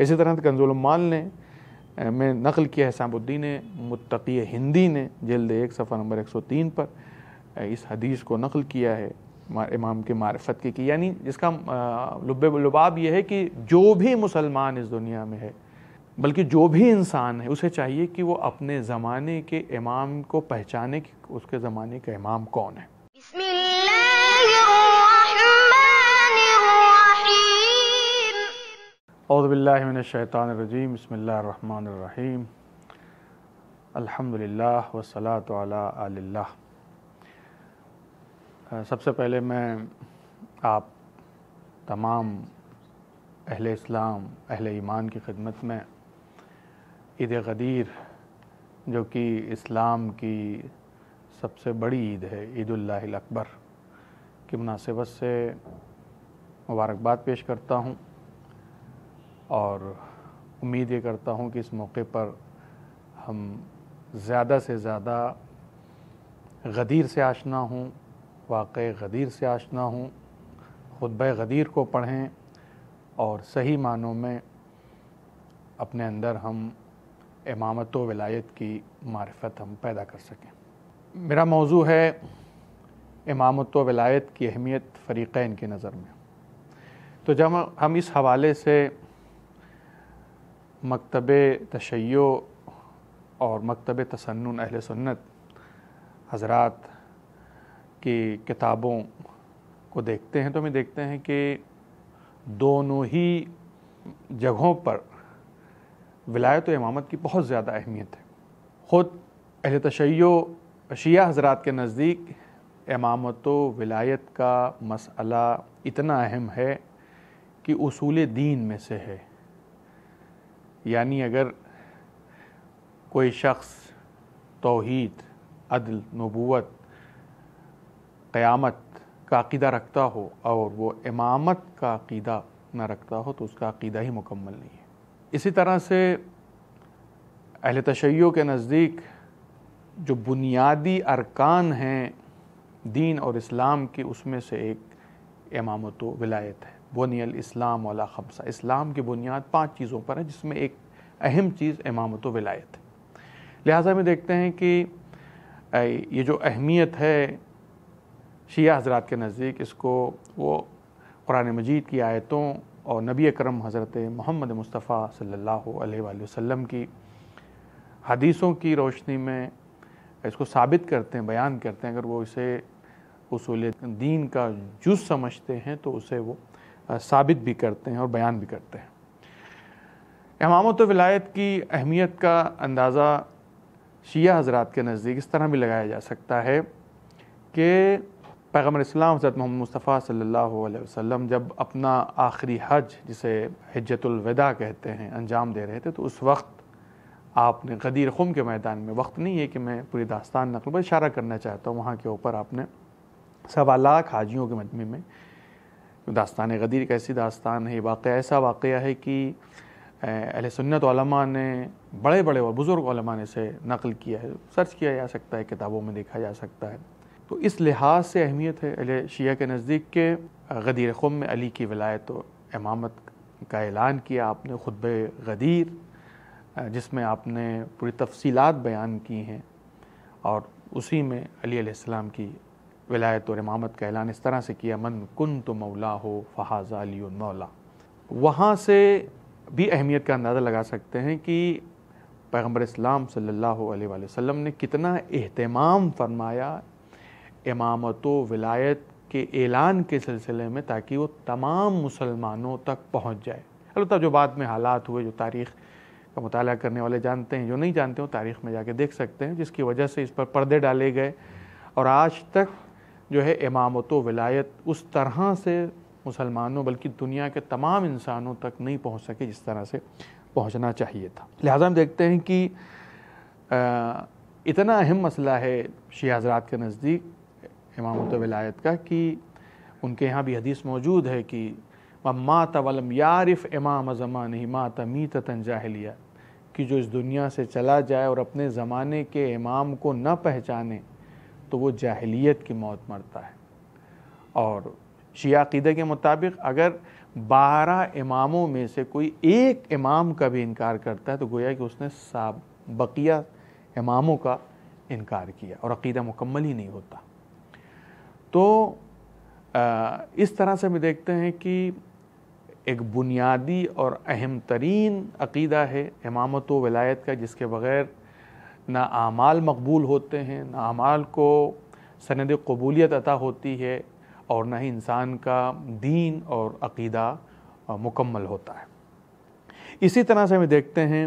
इसी तरह कंजोलमाल ने में नकल किया है सामुद्दीन मुतकी हिंदी ने जल्द एक सफ़ा नंबर एक सौ तीन पर इस हदीस को नकल किया है इमाम के मारफत की यानी जिसका लुब लुबाब यह है कि जो भी मुसलमान इस दुनिया में है बल्कि जो भी इंसान है उसे चाहिए कि वो अपने ज़माने के इमाम को पहचाने कि उसके ज़माने का इमाम कौन है अवज़बिल्लिनशैतानरजीम बसमीम अल्हम्दुलिल्लाह वसलात आला सबसे पहले मैं आप तमाम अहले इस्लाम अहले ईमान की खिदमत में ईद गदीर जो कि इस्लाम की सबसे बड़ी ईद है ईदाल अकबर की मुनासिबत से मुबारकबाद पेश करता हूँ और उम्मीद ये करता हूँ कि इस मौके पर हम ज़्यादा से ज़्यादा गदीर से आशना हूँ वाक़ गदीर से आशना हूँ खुतब गदीर को पढ़ें और सही मानों में अपने अंदर हम इमामत वलायत की मारफत हम पैदा कर सकें मेरा मौजू है इमामत वलायत की अहमियत फ़रीक़ैन की नज़र में तो जब हम इस हवाले से मकतब तशैय और मकतब तसन्न अहल सुन्नत हजरात की किताबों को देखते हैं तो हमें देखते हैं कि दोनों ही जगहों पर विलायत इमामत की बहुत ज़्यादा अहमियत है ख़ुद अहल तशैय शिया हजरात के नज़दीक इमामत विलायत का मसला इतना अहम है कि असूल दीन में से है यानी अगर कोई शख्स तोहद अदल नबूत क़यामत का अक़ीदा रखता हो और वो इमामत का अक़ीदा न रखता हो तो उसका अक़ीदा ही मुकम्मल नहीं है इसी तरह से अहल तशैयों के नज़दीक जो बुनियादी अरकान हैं दीन और इस्लाम की उसमें से एक इमामत वलायत है बुनियल इस्लाम वाला खमसा इस्लाम की बुनियाद पाँच चीज़ों पर है जिसमें एक अहम चीज़ इमामत विलायत लिहाजा में देखते हैं कि ये जो अहमियत है शिया हजरात के नज़दीक इसको वो कुरान मजीद की आयतों और नबी करम हज़रत मोहम्मद मुस्तफ़ा सल्लल्लाहु अलैहि वसल्लम की हदीसों की रोशनी में इसको साबित करते हैं बयान करते हैं अगर वो इसे उसूल दीन का जुज समझते हैं तो उसे वो साबित भी करते हैं और बयान भी करते हैं इमामत विलायत की अहमियत का अंदाज़ा शिया हजरात के नज़दीक इस तरह भी लगाया जा सकता है कि पैगमर इस्लाम हज़रत मोहम्मद मुस्तफ़ा सल्लल्लाहु अलैहि वसल्लम जब अपना आखिरी हज जिसे हजतुलविदा कहते हैं अंजाम दे रहे थे तो उस वक्त आपने गदीर खुम के मैदान में वक्त नहीं है कि मैं पूरी दास्तान नकल पर इशारा करना चाहता हूँ वहाँ के ऊपर आपने सवा लाख हाजियों के मजमे में दास्तान गदीर एक ऐसी दास्तान है वाक़ ऐसा वाक़ है कि अहल सुन्नत ने बड़े बड़े और बुज़ुर्ग ने इसे नकल किया है सर्च किया जा सकता है किताबों में देखा जा सकता है तो इस लिहाज से अहमियत है अहल शिया के नज़दीक के गदीर खुम में अली की विलायत और इमामत का ऐलान किया आपने खुतब गदीर जिसमें आपने पूरी तफसीलात बयान की हैं और उसी में अली की विलायत और इमामत का ऐलान इस तरह से किया मन कुन तो मौला हो फहाजा अली मौला वहाँ से भी अहमियत का अंदाज़ा लगा सकते हैं कि पैगम्बर इस्लाम सल्लल्लाहु अलैहि वसल्लम ने कितना अहतमाम फरमाया इमामत विलायत के ऐलान के सिलसिले में ताकि वो तमाम मुसलमानों तक पहुँच जाए अलबत् जो बाद में हालात हुए जो तारीख़ का मताल करने वाले जानते हैं जो नहीं जानते हो तारीख़ में जाके देख सकते हैं जिसकी वजह से इस पर पर्दे डाले गए और आज तक जो है इमामत वलायत उस तरह से मुसलमानों बल्कि दुनिया के तमाम इंसानों तक नहीं पहुंच सके जिस तरह से पहुंचना चाहिए था लिहाजा हम देखते हैं कि इतना अहम मसला है शी हजरात के नज़दीक इमामत वलायत का कि उनके यहाँ भी हदीस मौजूद है कि माँ तवलम यारिफ इमाम जमान नहीं माँ मी तन कि जो इस दुनिया से चला जाए और अपने ज़माने के इमाम को न पहचाने तो वो जाहलीत की मौत मरता है और शिया के मुताबिक अगर बारह इमामों में से कोई एक इमाम का भी इनकार करता है तो गोया कि उसने साब बकिया इमामों का इनकार किया और अकीदा मुकम्मल ही नहीं होता तो आ, इस तरह से हम देखते हैं कि एक बुनियादी और अहम तरीन अकीदा है इमामत वलायत का जिसके बग़ैर ना आमाल मकबूल होते हैं ना आमाल को सनद कबूलियत अता होती है और ना ही इंसान का दीन और अकीदा मुकम्मल होता है इसी तरह से हमें देखते हैं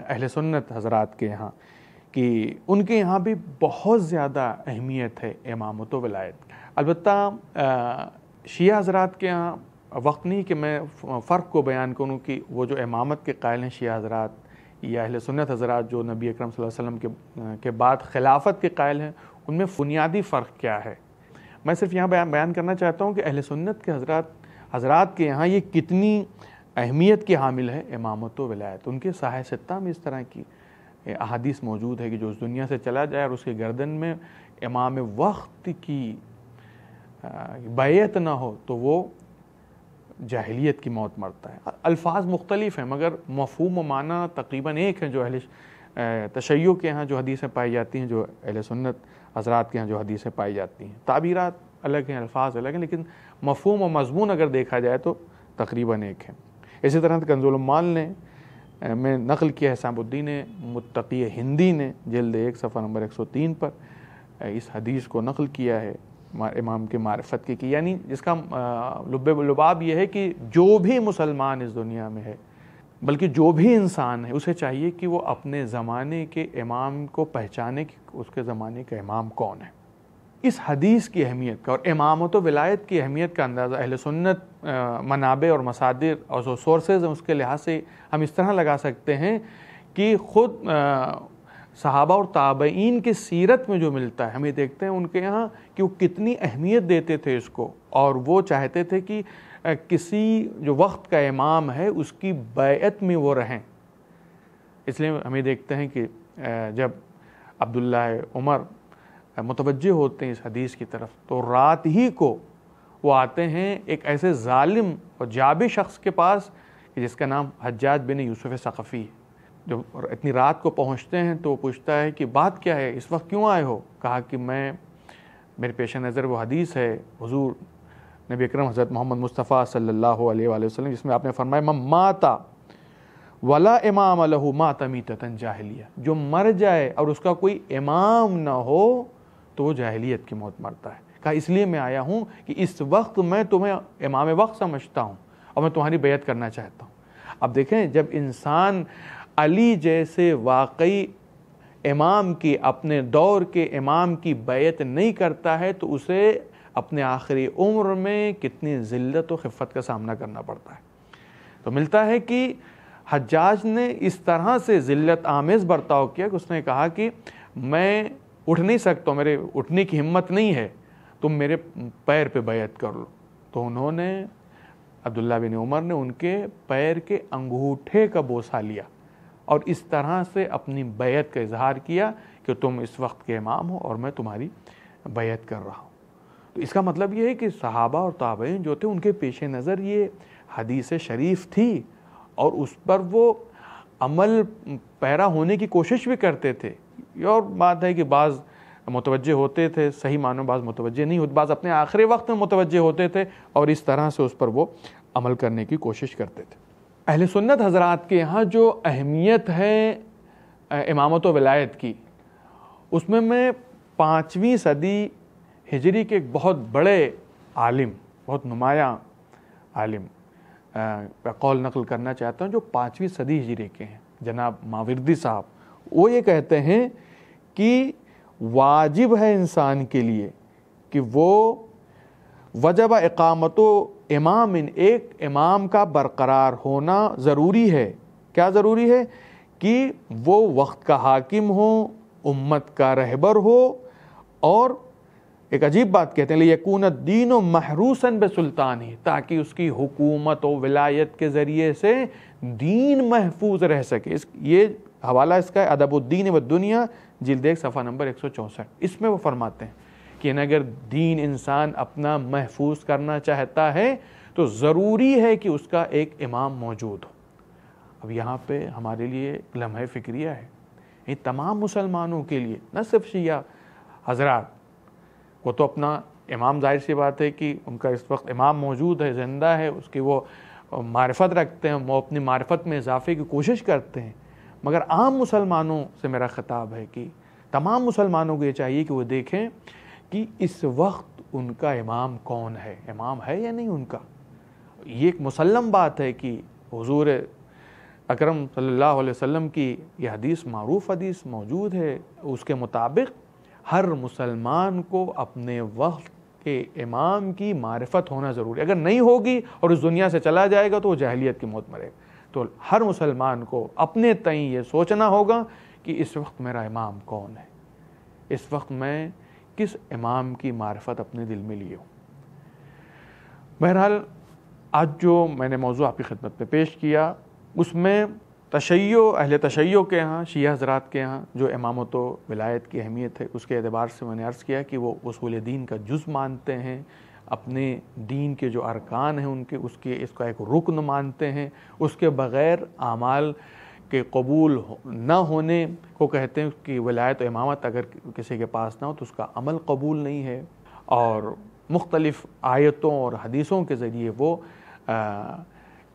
अहल सुन्नत हजरात के यहाँ कि उनके यहाँ भी बहुत ज़्यादा अहमियत है इमामत वलायत अलबत् शी हज़रा के यहाँ वक्त नहीं कि मैं फ़र्क को बयान करूँ कि वो जो इमामत के कायल हैं शी हज़रा या अहल सुन्नत हज़रात जो नबी अकरम वसल्लम के के बाद खिलाफत के कायल हैं उनमें बुनियादी फ़र्क क्या है मैं सिर्फ यहाँ बयान बयान करना चाहता हूँ कि अहल सुन्नत के हजरात हजरात के यहाँ ये कितनी अहमियत की हामिल है इमामत वलायत उनके सहाय सत्ता में इस तरह की अहादीस मौजूद है कि जो उस दुनिया से चला जाए और उसके गर्दन में इमाम वक्त की बैत ना हो तो वो जाहलीत की मौत मरता है अल्फाज मुख्तलिफ हैं मगर मफहूम माना तकरीबन एक हैं जो अहल तशैयों के यहाँ जो हदीसें पाई जाती हैं जो अहल सुन्नत हजरात के यहाँ जो हदीसें पाई जाती हैं ताबीरत अलग हैं अल्फाज अलग हैं लेकिन मफहम और मजमून अगर देखा जाए तो तकरीबन एक हैं इसी तरह कंजोलमाल ने में नकल किया है ने मुतकी हिंदी ने जल्द एक सफ़र नंबर एक सौ तीन पर इस हदीस को नकल किया है इमाम के मार्फत की की यानी जिसका लुबे लुबाब यह है कि जो भी मुसलमान इस दुनिया में है बल्कि जो भी इंसान है उसे चाहिए कि वो अपने ज़माने के इमाम को पहचाने कि उसके ज़माने का इमाम कौन है इस हदीस की अहमियत का और इमामत तो विलायत की अहमियत का अंदाज़ा अहल सुन्नत मनाबे और मसादिर और जो सोर्सेज हैं उसके लिहाज से हम इस तरह लगा सकते हैं कि ख़ुद सहाबा और ताबईन की सीरत में जो मिलता है हमें देखते हैं उनके यहाँ कि वो कितनी अहमियत देते थे इसको और वो चाहते थे कि किसी जो वक्त का इमाम है उसकी बैत में वो रहें इसलिए हमें देखते हैं कि जब अब्दुल्ला उमर मुतवजह होते हैं इस हदीस की तरफ तो रात ही को वो आते हैं एक ऐसे जालिम और जाबी शख्स के पास जिसका नाम हज्जाज बिन यूसुफ़ सक़फ़ी है जब इतनी रात को पहुंचते हैं तो वो पूछता है कि बात क्या है इस वक्त क्यों आए हो कहा कि मैं मेरे पेश नज़र वो हदीस है हजूर नबी अक्रम हज़रत मोहम्मद मुस्तफ़ा सल्ला अलैहि जिसमें आपने फरमाया मम माता वला इमाम अलहू मी ततन जाहलिया जो मर जाए और उसका कोई इमाम ना हो तो वो जाहलीत की मौत मरता है कहा इसलिए मैं आया हूँ कि इस वक्त मैं तुम्हें इमाम वक्त समझता हूँ और मैं तुम्हारी बेयत करना चाहता हूँ अब देखें जब इंसान अली जैसे वाकई इमाम की अपने दौर के इमाम की बैत नहीं करता है तो उसे अपने आखिरी उम्र में कितनी ज़िलत व खफ़त का सामना करना पड़ता है तो मिलता है कि हजाज ने इस तरह से ज़िल्लत आमेज़ बर्ताव किया कि उसने कहा कि मैं उठ नहीं सकता मेरे उठने की हिम्मत नहीं है तुम मेरे पैर पे बैत कर लो तो उन्होंने अब्दुल्ला बिन उमर ने उनके पैर के अंगूठे का बोसा लिया और इस तरह से अपनी बैत का इजहार किया कि तुम इस वक्त के इमाम हो और मैं तुम्हारी बैत कर रहा हूँ तो इसका मतलब ये है कि सहाबा और ताबेन जो थे उनके पेश नज़र ये हदीस शरीफ थी और उस पर वो अमल पैरा होने की कोशिश भी करते थे और बात है कि बाज़ मुतवजह होते थे सही मानो बाज़ मुतवजह नहीं होते बाज़ अपने आखिरी वक्त में मुतवजह होते थे और इस तरह से उस पर वो अमल करने की कोशिश करते थे अहल सुन्नत हज़रात के यहाँ जो अहमियत है इमामत वलायत की उसमें मैं पाँचवीं सदी हिजरी के एक बहुत बड़े आलिम बहुत नुमाया आलिम कौल नकल करना चाहता हूँ जो पाँचवीं सदी हिजरी के हैं जनाब माविरदी साहब वो ये कहते हैं कि वाजिब है इंसान के लिए कि वो वजब इकामतों इमाम इन एक इमाम का बरकरार होना ज़रूरी है क्या ज़रूरी है कि वो वक्त का हाकिम हो उम्मत का रहबर हो और एक अजीब बात कहते हैं यकून दीन व महरूसन सुल्तान ही ताकि उसकी हुकूमत व विलायत के ज़रिए से दीन महफूज रह सके इस ये हवाला इसका अदबुद्दीन व दुनिया जिल्द सफ़ा नंबर एक सौ चौंसठ इसमें वो फरमाते हैं कि अगर दीन इंसान अपना महफूज करना चाहता है तो ज़रूरी है कि उसका एक इमाम मौजूद हो अब यहाँ पे हमारे लिए लम्हे फिक्रिया है ये तमाम मुसलमानों के लिए न सिर्फ शिया हजरात वो तो अपना इमाम जाहिर सी बात है कि उनका इस वक्त इमाम मौजूद है ज़िंदा है उसकी वो मारफत रखते हैं वो अपनी मार्फत में इजाफे की कोशिश करते हैं मगर आम मुसलमानों से मेरा ख़ताब है कि तमाम मुसलमानों को ये चाहिए कि वो देखें कि इस वक्त उनका इमाम कौन है इमाम है या नहीं उनका ये एक मुसलम बात है कि हजूर अकरम सल्लल्लाहु अलैहि वसल्लम की यह हदीस मरूफ़ हदीस मौजूद है उसके मुताबिक हर मुसलमान को अपने वक्त के इमाम की मारफत होना ज़रूरी अगर नहीं होगी और उस दुनिया से चला जाएगा तो वो जहलीत की मौत मरेगा तो हर मुसलमान को अपने तई ये सोचना होगा कि इस वक्त मेरा इमाम कौन है इस वक्त मैं किस इमाम की मार्फत अपने दिल में लिए हो बहरहाल आज जो मैंने मौजू आपकी खिदमत में पेश किया उसमें तशैयो अहल तशैयो के यहाँ शिया हजरात के यहाँ जो इमामत विलायत की अहमियत है उसके अतबार से मैंने अर्ज़ किया कि वो उसूल दीन का जुज़ मानते हैं अपने दीन के जो अरकान हैं उनके उसके इसका एक रुकन मानते हैं उसके बग़ैर आमाल के कबूल ना होने को कहते हैं कि वलायत इमामत अगर किसी के पास ना हो तो उसका अमल कबूल नहीं है और मुख्तलिफ़ आयतों और हदीसों के ज़रिए वो आ,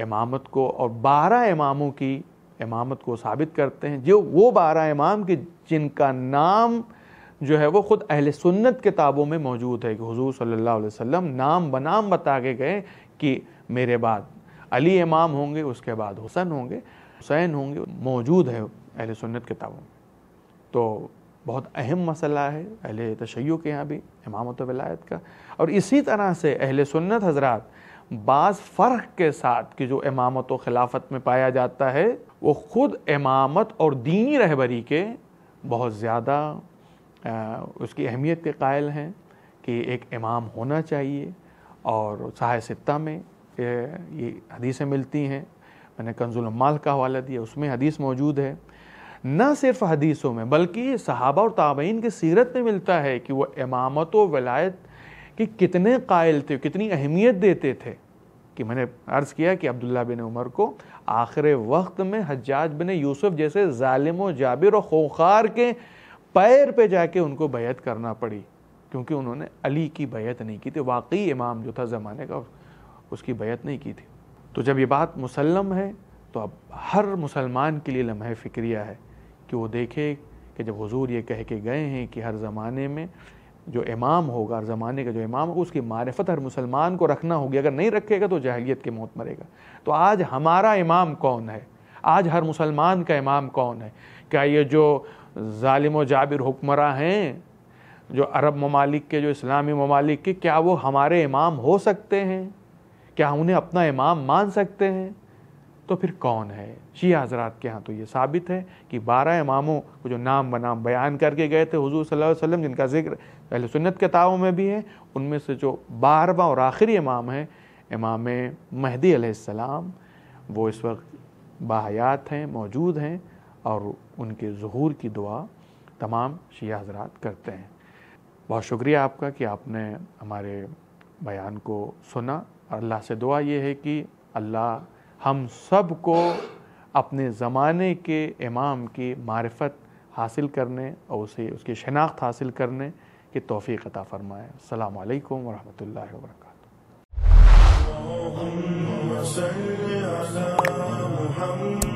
इमामत को और बारह इमामों की इमामत को साबित करते हैं जो वो बारह इमाम के जिनका नाम जो है वो ख़ुद अहल सुन्नत किताबों में मौजूद है कि हजूर सल्ला वसम नाम बनाम बता के गए कि मेरे बाद अली इमाम होंगे उसके बाद हुसन होंगे हुसैन होंगे मौजूद है अहले सुन्नत किताबों में तो बहुत अहम मसला है अहले तशैय के यहाँ भी इमामत वलायत का और इसी तरह से अहल सुन्नत हजरात बाज़ फ़र्क के साथ कि जो इमामत व खिलाफत में पाया जाता है वो ख़ुद इमामत और दीनी रहबरी के बहुत ज़्यादा उसकी अहमियत के कायल हैं कि एक इमाम होना चाहिए और सहाय सित्ता में ये हदीसें मिलती हैं मैंने माल का हवाला दिया उसमें हदीस मौजूद है न सिर्फ हदीसों में बल्कि सहाबा और ताबीन की सीरत में मिलता है कि वह इमामत वलायत कि कितने कायल थे कितनी अहमियत देते थे कि मैंने अर्ज़ किया कि अब्दुल्ला बिन उमर को आखिर वक्त में हजाज बिन यूसुफ जैसे ालिम जाबिर और खोखार के पैर पे जाके उनको बैत करना पड़ी क्योंकि उन्होंने अली की बैत नहीं की थी वाकई इमाम जो था ज़माने का उसकी बैत नहीं की थी तो जब ये बात मुसलम है तो अब हर मुसलमान के लिए लम्हे फ़िक्रिया है कि वो देखे कि जब हुजूर ये कह के गए हैं कि हर ज़माने में जो इमाम होगा हर ज़माने का जो इमाम होगा उसकी मारफत हर मुसलमान को रखना होगी अगर नहीं रखेगा तो जहलीत के मौत मरेगा तो आज हमारा इमाम कौन है आज हर मुसलमान का इमाम कौन है क्या ये जो ालिम जाबिर हुक्मर हैं जो अरब ममालिक के जो इस्लामी ममालिक के क्या वो हमारे इमाम हो सकते हैं क्या उन्हें अपना इमाम मान सकते हैं तो फिर कौन है शी हजरात के यहाँ तो ये साबित है कि बारह इमामों को जो नाम बनाम बयान करके गए थे हजूर सल्लल्लाहु अलैहि वसल्लम जिनका जिक्र पहले सुन्नत किताबों में भी है उनमें से जो बारहवा और आखिरी इमाम हैं इमाम महदी अलैहिस्सलाम वो इस वक्त बायात हैं मौजूद हैं और उनके जहूर की दुआ तमाम शी हजरात करते हैं बहुत शुक्रिया आपका कि आपने हमारे बयान को सुना और अल्लाह से दुआ ये है कि अल्लाह हम सब को अपने ज़माने के इमाम की मारफत हासिल करने और उसे उसकी शनाख्त हासिल करने की तोफ़ी अता फ़रमाएँ अलैक्म वरहमल वर्क محمد